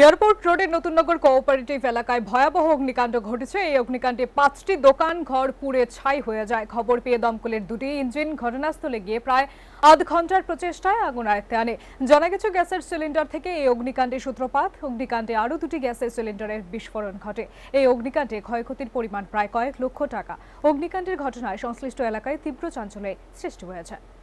airport রোডের নতুননগর cooperative এলাকায় ভয়াবহ অগ্নিকাণ্ড ঘটেছে এই অগ্নিকাণ্ডে পাঁচটি দোকান ঘর পুড়ে ছাই হয়ে যায় খবর পেয়ে দমকলের দুটি ইঞ্জিন ঘটনাস্থলে গিয়ে প্রায় আধ ঘন্টার প্রচেষ্টায় আগুন আয়ত্তে আনে জানা গেছে গ্যাসের সিলিন্ডার থেকে এই অগ্নিকাণ্ডের সূত্রপাত অগ্নিকাণ্ডে আরও দুটি গ্যাসের সিলিন্ডারের বিস্ফোরণ ঘটে এই অগ্নিকাণ্ডে ক্ষয়ক্ষতির পরিমাণ প্রায় কয়েক লক্ষ টাকা অগ্নিকাণ্ডের ঘটনায় সংশ্লিষ্ট এলাকায় তীব্র চাঞ্চল্যের সৃষ্টি হয়েছে